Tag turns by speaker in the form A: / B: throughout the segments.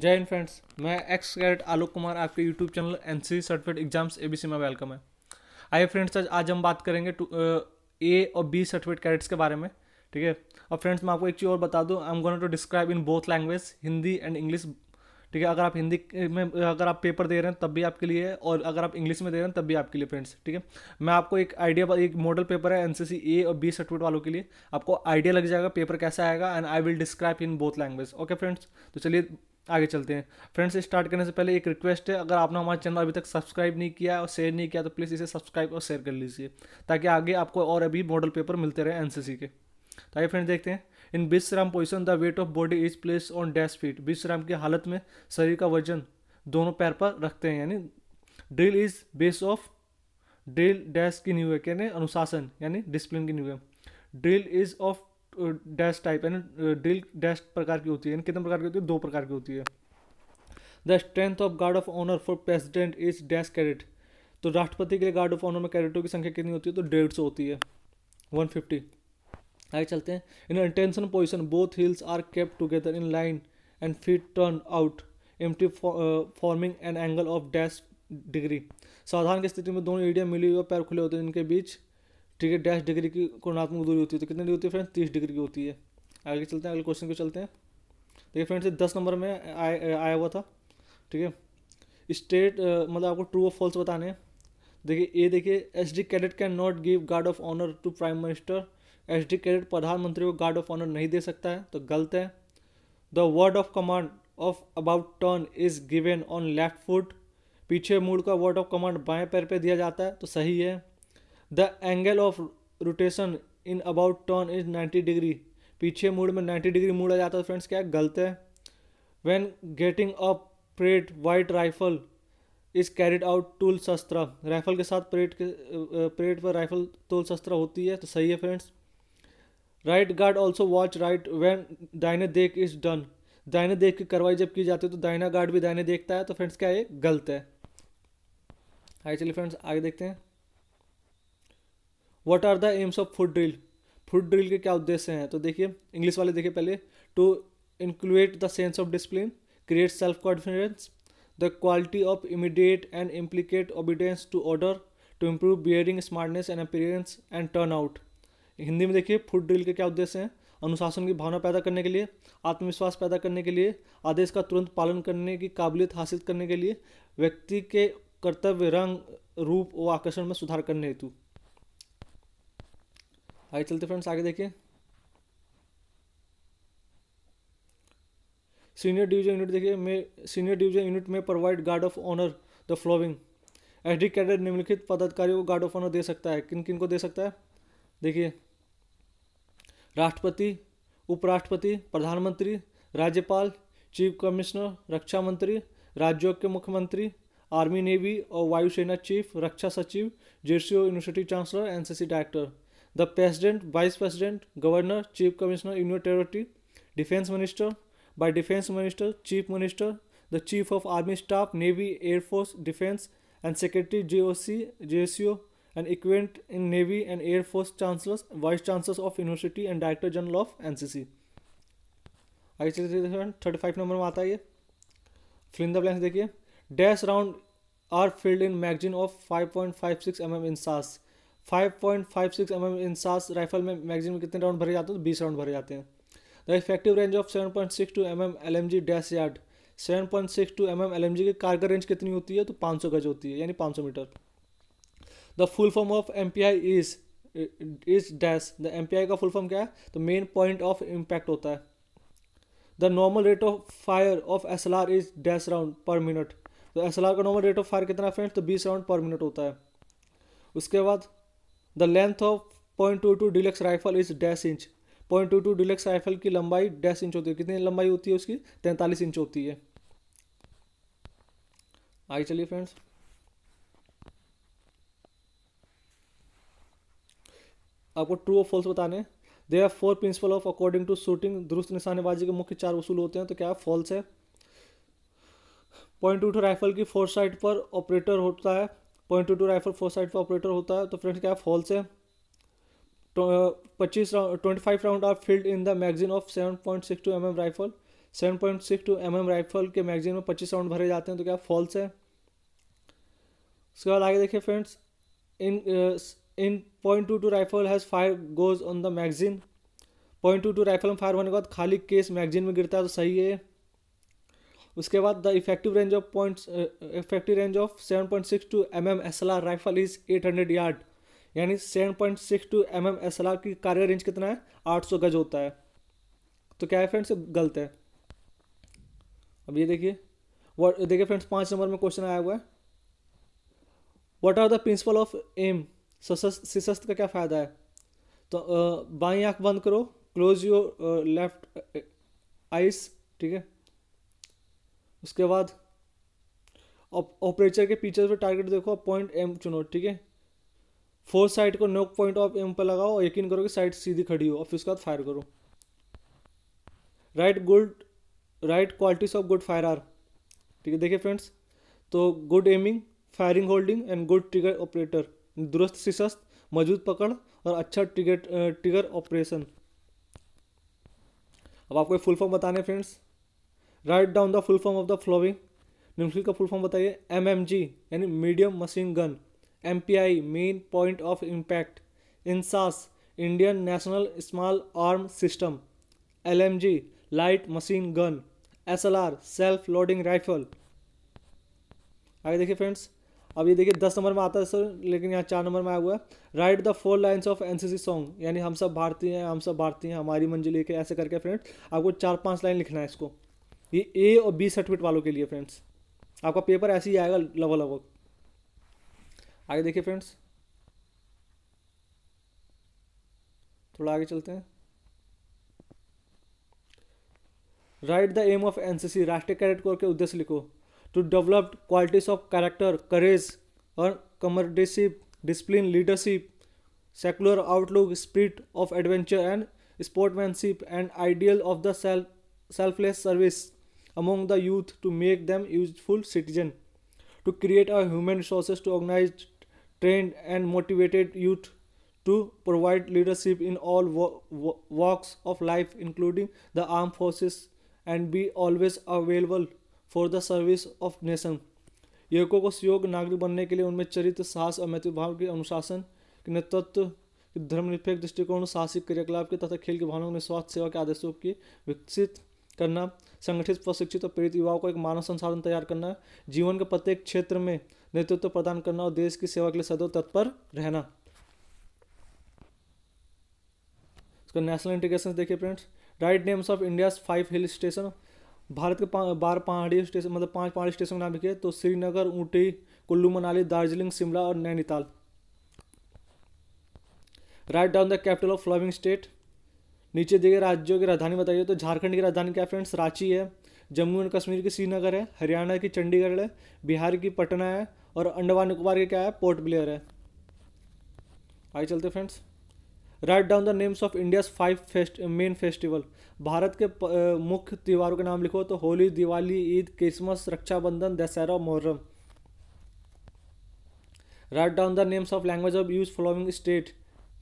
A: जय हिंद फ्रेंड्स मैं ex cadet Alok Kumar आपके YouTube channel N C certificate exams A B C में वेलकम है आइए फ्रेंड्स आज आज हम बात करेंगे ए और बी सर्टिफिकेट कैरेट्स के बारे में ठीक है और फ्रेंड्स मैं आपको एक चीज़ और बता दूँ I am gonna to describe in both language Hindi and English ठीक है अगर आप हिंदी में अगर आप पेपर दे रहे हैं तब भी आपके लिए और अगर आप इंग्लिश में दे रहे हैं तब भी आपके लिए फ्रेंड्स ठीक है मैं आपको एक आइडिया एक मॉडल पेपर है एनसीसी ए e और बी सर्टिफिकेट वालों के लिए आपको आइडिया लग जाएगा पेपर कैसा आएगा and I will describe in both language okay friends तो चलिए आगे चलते हैं फ्रेंड्स स्टार्ट करने से पहले एक रिक्वेस्ट है अगर आपने हमारा चैनल अभी तक सब्सक्राइब नहीं किया और शेयर नहीं किया तो प्लीज़ इसे सब्सक्राइब और शेयर कर लीजिए ताकि आगे आपको और अभी मॉडल पेपर मिलते रहे एनसीसी के तो आइए फ्रेंड्स देखते हैं इन विश्राम position the weight of body is place on dash feet विश्राम की हालत में शरीर का वजन दोनों पैर पर रखते हैं यानी drill is base of drill dash की न्यू है कहने अनुशासन यानी डिसिप्लिन की न्यू है drill is of dash type है ना ड्रिल डैश प्रकार की होती है कितने प्रकार की होती है दो प्रकार की होती है the strength of guard of honour for president is dash carat तो राष्ट्रपति के लिए गार्ड ऑफ ऑनर में कैरेटों की संख्या कितनी होती है तो डेढ़ सौ होती है वन फिफ्टी आगे चलते हैं in attention position both heels are kept together in line and feet turn out M T forming an angle of dash degree साधारण की स्थिति में दोनों एडिया मिली हुई पैर खुले होते हैं इनके बीच ठीक है डैश डिग्री की कोणात्मक दूरी होती है तो कितनी दूरी होती है फ्रेंड्स तीस डिग्री की होती है आगे चलते हैं अगले क्वेश्चन को चलते हैं देखिए फ्रेंड्स ये दस नंबर में आया हुआ था ठीक है स्टेट मतलब आपको ट्रू और फॉल्स बताने हैं देखिए ए देखिए S D cadet can not give guard of honour to prime minister S D cadet प्रधानमंत्री को गार्ड ऑफ ऑनर नहीं दे सकता है तो गलत है the word of command of about turn is given on left foot पीछे मूड का वर्ड ऑफ कमांड बाएं पैर पे दिया जाता है तो सही है the angle of rotation in about turn is 90 degree पीछे मूड में 90 डिग्री मूड आ जाता है फ्रेंड्स क्या गलत है when getting up parade with rifle is carried out true शस्त्र राइफल के साथ परेड के परेड पर राइफल टूल शस्त्र होती है तो सही है friends right guard also watch right when दाइने देख इज डन दाइने देख की कार्रवाई जब की जाती है तो दाइना गार्ड भी दाइने देखता है तो फ्रेंड्स क्या ये गलत है आइए चलिए फ्रेंड्स आगे देखते हैं what are the aims of foot drill foot drill के क्या उद्देश्य हैं तो देखिए इंग्लिश वाले देखिए पहले to inculcate the sense of discipline create self confidence the quality of immediate and implicit obedience to order to improve bearing smartness and appearance and turn out Hindi में देखिए फूड ड्रिल के क्या उद्देश्य हैं अनुशासन की भावना पैदा करने के लिए आत्मविश्वास पैदा करने के लिए आदेश का तुरंत पालन करने की काबिलियत हासिल करने के लिए व्यक्ति के कर्तव्य रंग रूप व आकर्षण में सुधार करने हेतु आइए चलते फ्रेंड्स आगे देखिए सीनियर डिवीजन यूनिट देखिए में सीनियर डिवीजन यूनिट में provide guard of honour the following S D cadet निम्नलिखित पदाधिकारियों को गार्ड ऑफ ऑनर दे सकता है किन किन को दे सकता है देखिए राष्ट्रपति उपराष्ट्रपति प्रधानमंत्री राज्यपाल चीफ कमिश्नर रक्षा मंत्री राज्यों के मुख्यमंत्री आर्मी नेवी और वायुसेना चीफ रक्षा सचिव JCO university chancellor NCC director the president vice president governor chief commissioner union territory defence minister by defence minister chief minister the chief of army staff navy air force defence and secretary J O C J S C O and equivalent in navy and air force chancellors vice chancellors of university and director general of N C C आगे चलते thirty five number में आता है ये देखिए dash round are filled in magazine of five point five six M M INSAS five point five six M M rifle में magazine में कितने राउंड भरे जाते हैं बीस राउंड भरे जाते हैं the effective range of seven point six two M M L M G dash yard seven point six two M M L M G की कारगर रेंज कितनी होती है तो पाँच सौ गज होती है यानी पाँच सौ metre the full form of M P I is is dash the M P I का फुल फॉर्म क्या है तो मेन पॉइंट ऑफ इम्पैक्ट होता है the normal rate of fire of S L R is dash round per minute तो S L R का normal rate of fire कितना friends तो बीस राउंड पर मिनट होता है उसके बाद the length of point two two deluxe rifle is dash inch point two two deluxe rifle की लंबाई डैश इंच होती है कितनी लंबाई होती है उसकी तैंतालीस इंच होती है आई चलिए फ्रेंड्स आपको ट्रू और फॉल्स बताने they are four principle of according to shooting दुरुस्त निशानेबाजी के मुख्य चार उसूल होते हैं तो क्या फॉल्स है पॉइंट टू टू राइफल की फोर साइड पर ऑपरेटर होता है point two two rifle fore side पर ऑपरेटर होता है तो फ्रेंड्स क्या फॉल्स है तो, पच्चीस round twenty five round are filled in the magazine of seven point six two M M rifle seven point six two M M rifle के magazine में पच्चीस राउंड भरे जाते हैं तो क्या फॉल्स है उसके बाद आगे देखिए friends in in point two two rifle has fire goes on the magazine point two two rifle में फायर होने के बाद खाली केस मैगजीन में गिरता है तो सही है उसके बाद the effective range of points effective range of seven point six two M M S L R rifle is eight hundred yard यानी seven point six two M M S L R की कार्य range कितना है आठ सौ गज होता है तो क्या है फ्रेंड्स गलत है अब ये देखिए वट देखिए फ्रेंड्स पाँच नंबर में क्वेश्चन आया हुआ है what are the principle of aim सशस्त्र का क्या फ़ायदा है तो uh, बाई आँख बंद करो क्लोज योर लेफ्ट आइस ठीक है उसके बाद ऑपरेचर के पीचर पर टारगेट देखो पॉइंट एम चुनो ठीक है फोर साइड को नोक पॉइंट ऑफ एम पर लगाओ और यकीन करो कि साइड सीधी खड़ी हो और फिर उसके बाद फायर करो right good right qualities of good fire are ठीक है देखिए फ्रेंड्स तो good aiming firing holding and good trigger operator दुरुस्त सशस्त मजबूत पकड़ और अच्छा ट्रिगर ट्रिगर ऑपरेशन अब आपको फुल फॉर्म बताने friends right down the full form of the following निम्नलिखित का फुल फॉर्म बताइए एम एम जी यानी medium machine gun M P I main point of impact INSAS Indian national small arm system L M G light machine gun S L R self loading rifle आगे देखिए friends अब ये देखिए दस number में आता है सर लेकिन यहाँ चार नंबर में आया हुआ है right the four lines of C song यानी हम सब भारतीय हैं हम सब भारतीय हैं हमारी मंजिल लेके ऐसे करके फ्रेंड्स आपको चार पांच लाइन लिखना है इसको ये ए और बी सर्टिफिकेट वालों के लिए फ्रेंड्स आपका पेपर ऐसे ही आएगा लगभग लगभग आगे देखिए फ्रेंड्स थोड़ा आगे चलते हैं right the aim of NCC राष्ट्रीय कैडेट कोर के उद्देश्य लिखो to develop qualities of character courage और comradeship discipline leadership secular outlook spirit of adventure and sportsmanship and ideal of the self selfless service among the youth to make them useful citizen to create a human resources to organize, trained and motivated youth, to provide leadership in all wo- wo- walks of life, including the armed forces, and be always available for the service of nation. युवकों को सुयोग्य नागरिक बनने के लिए उनमें चरित्र साहस और महत्वभाव के अनुशासन के नेतृत्व धर्मनिरपेक्ष दृष्टिकोण साहसिक क्रियाकलाप के तथा खेल के भावना में स्वास्थ्य सेवा के आदेशों की विकसित करना संगठित प्रशिक्षित शिक्षित और पीड़ित युवाओं को एक मानव संसाधन तैयार करना जीवन के प्रत्येक क्षेत्र में नेतृत्व प्रदान करना और देश की सेवा के लिए सदैव तत्पर रहना इसका नेशनल इंटीग्रेशन देखिए friends right names of India five hill station Bharat के पा, बार पहाड़ी स्टेशन मतलब पांच पहाड़ी स्टेशन का नाम लिखे तो श्रीनगर ऊटी कुल्लू मनाली दार्जिलिंग शिमला और Nainital right down the capital of following state नीचे दिए राज्यों की राजधानी बताइए तो झारखंड की राजधानी क्या फ्रेंड्स रांची है जम्मू एंड कश्मीर की श्रीनगर है हरियाणा की चंडीगढ़ है बिहार की पटना है और अंडमान निकोबार की क्या है पोर्ट ब्लेयर है आइए चलते friends right down the names of India's five fest main festival Bharat के प, मुख्य त्योहारों के नाम लिखो तो Holi Diwali Eid Christmas Rakshabandhan Dussehra Muharram right down the names of language of use following state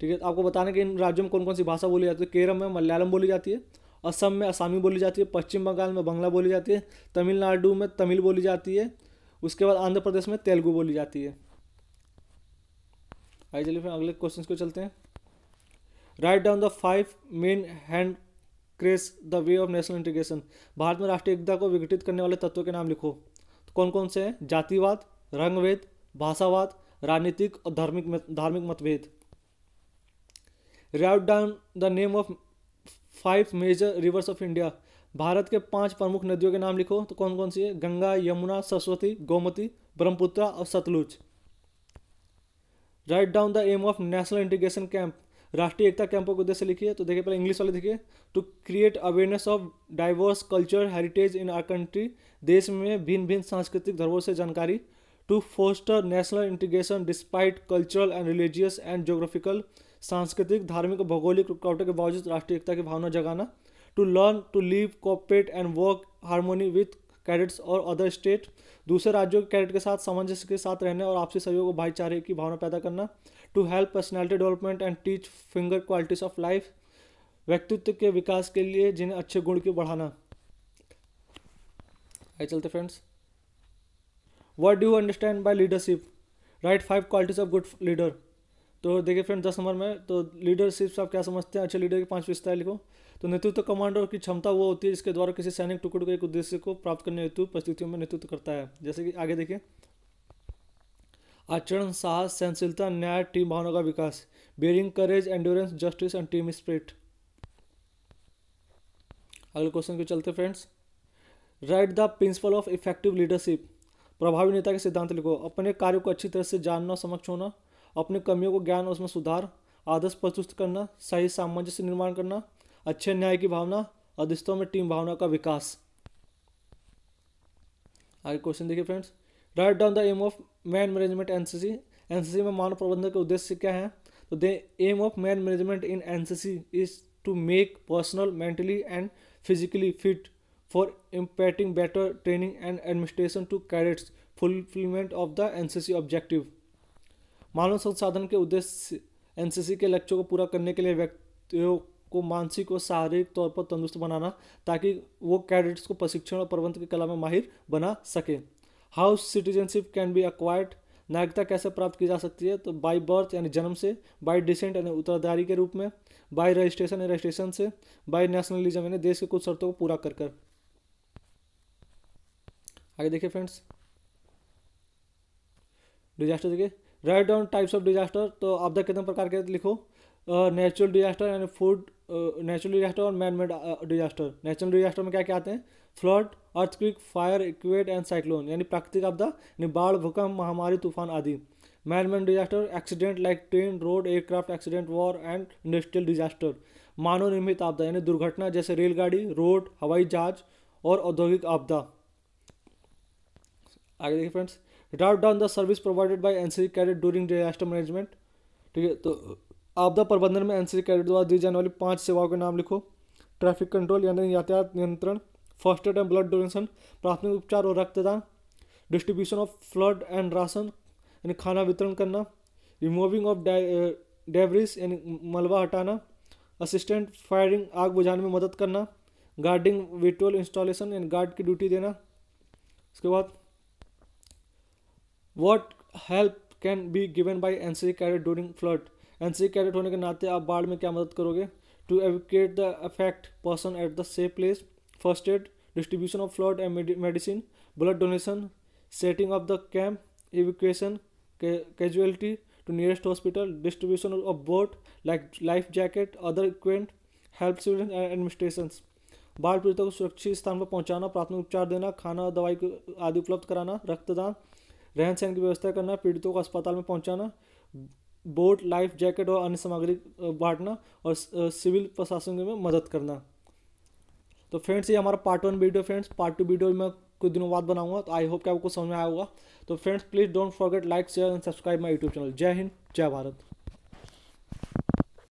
A: ठीक है आपको बताने कि इन राज्यों में कौन कौन सी भाषा बोली जाती है केरल में मलयालम बोली जाती है असम में असामी बोली जाती है पश्चिम बंगाल में बंगला बोली जाती है तमिलनाडु में तमिल बोली जाती है उसके बाद आंध्र प्रदेश में तेलुगु बोली जाती है आइए चलिए फिर अगले क्वेश्चन को चलते हैं right down the five main hindrances the way of national integration Bharat में राष्ट्रीय एकता को विघटित करने वाले तत्वों के नाम लिखो तो कौन कौन से हैं जातिवाद रंगभेद भाषावाद राजनीतिक और धार्मिक धार्मिक मतभेद right down the name of five major rivers of India Bharat के पांच प्रमुख नदियों के नाम लिखो तो कौन कौन सी है गंगा यमुना सरस्वती गोमती ब्रह्मपुत्र और Sutlej right down the aim of national integration camp राष्ट्रीय एकता कैंपों के उद्देश्य लिखिए तो देखिए पहले इंग्लिश वाले देखिए to create awareness of diverse culture heritage in our country देश में भिन्न भिन्न सांस्कृतिक धर्मों से जानकारी to foster national integration despite cultural and religious and geographical सांस्कृतिक धार्मिक और भौगोलिक रुकावटों के बावजूद राष्ट्रीय एकता की भावना जगाना to learn to live cooperate and work harmony with cadets और अदर स्टेट दूसरे राज्यों के कैडेट के साथ सामंजस्य के साथ रहने और आपसी सहयोग और भाईचारे की भावना पैदा करना to help personality development and teach finer qualities of life व्यक्तित्व के विकास के लिए जिन्हें अच्छे गुण की बढ़ाना आइए चलते friends what do you understand by leadership right five qualities of good leader तो देखिए फ्रेंड दस नंबर में तो लीडरशिप से आप क्या समझते हैं अच्छे लीडर की पांच विस्तार लिखो तो नेतृत्व कमांडर की क्षमता वो होती है जिसके द्वारा किसी सैनिक टुकड़ के एक उद्देश्य को प्राप्त करने हेतु परिस्थितियों में नेतृत्व करता है जैसे कि आगे देखिए आचरण साहस सहनशीलता न्याय टीम भावना का विकास bearing courage endurance justice and team spirit अगले क्वेश्चन के चलते friends right the principle of effective leadership प्रभावी नेता के सिद्धांत लिखो अपने कार्य को अच्छी तरह से जानना समक्ष होना अपने कमियों को ज्ञान और उसमें सुधार आदर्श प्रस्तुत करना सही सामंजस्य निर्माण करना अच्छे न्याय की भावना अधिस्तों में टीम भावना का विकास आगे क्वेश्चन देखिए friends right down the aim of man management NCC NCC में मानव प्रबंधन के उद्देश्य क्या है तो the aim of man management in NCC is to make personal mentally and physically fit for imparting better training and administration to cadets fulfilment of the C objective मानव संसाधन के उद्देश्य एनसीसी के लक्ष्यों को पूरा करने के लिए व्यक्तियों को मानसिक और शारीरिक तौर पर तंदुरुस्त बनाना ताकि वो कैडेट्स को प्रशिक्षण और प्रबंध की कला में माहिर बना सकें how citizenship can be acquired नागरिकता कैसे प्राप्त की जा सकती है तो बाई बर्थ यानी जन्म से बाई डिसेंट यानी उत्तराधिकारी के रूप में बाई रजिस्ट्रेशन या रजिस्ट्रेशन से बाई नेशनलिज्म यानी देश के कुछ शर्तों को पूरा कर कर आगे देखिए फ्रेंड्स डिजास्टर देखिए right down types of disaster तो आपदा कितने प्रकार के लिखो नेचुरल डिजास्टर यानी फूड नेचुरल डिजास्टर और man made disaster natural disaster में क्या क्या आते हैं फ्लड अर्थक्विक फायर इक्वेट एंड साइक्लोन यानी प्राकृतिक आपदा यानी बाढ़ भूकंप महामारी तूफान आदि man made disaster accident like train road aircraft accident war and industrial disaster मानव निर्मित आपदा यानी दुर्घटना जैसे रेलगाड़ी रोड हवाई जहाज और औद्योगिक आपदा आगे देखिए friends doubt down the service provided N C cadet during disaster management ठीक है तो आपदा प्रबंधन में एनसीसी कैडेट द्वारा दी जाने वाली पांच सेवाओं के नाम लिखो ट्रैफिक कंट्रोल यानी यातायात नियंत्रण first aid and blood donation प्राथमिक उपचार और रक्तदान distribution of food and ration यानी खाना वितरण करना रिमूविंग ऑफ डेवरीज यानी मलबा हटाना असिस्टेंट फायरिंग आग बुझाने में मदद करना guarding vital installation and guard की ड्यूटी देना उसके बाद what help can be given by N C cadet during flood N C cadet होने के नाते आप बाढ़ में क्या मदद करोगे to evacuate the affected person at the safe place first aid distribution of food and medicine blood donation setting of the camp evacuation casualty to nearest hospital distribution of boat like life jacket other इक्वेंट help students administration बाढ़ पीड़ितों को सुरक्षित स्थान पर पहुंचाना प्राथमिक उपचार देना खाना दवाई आदि उपलब्ध कराना रक्तदान रहन सहन की व्यवस्था करना पीड़ितों को अस्पताल में पहुंचाना बोट लाइफ जैकेट और अन्य सामग्री बांटना और सिविल प्रशासन में मदद करना तो फ्रेंड्स ये हमारा part one video friends part two video मैं कुछ दिनों बाद बनाऊंगा तो आई होप कि आपको समझ में आया होगा तो friends please don't forget like share and subscribe my YouTube channel जय हिंद जय भारत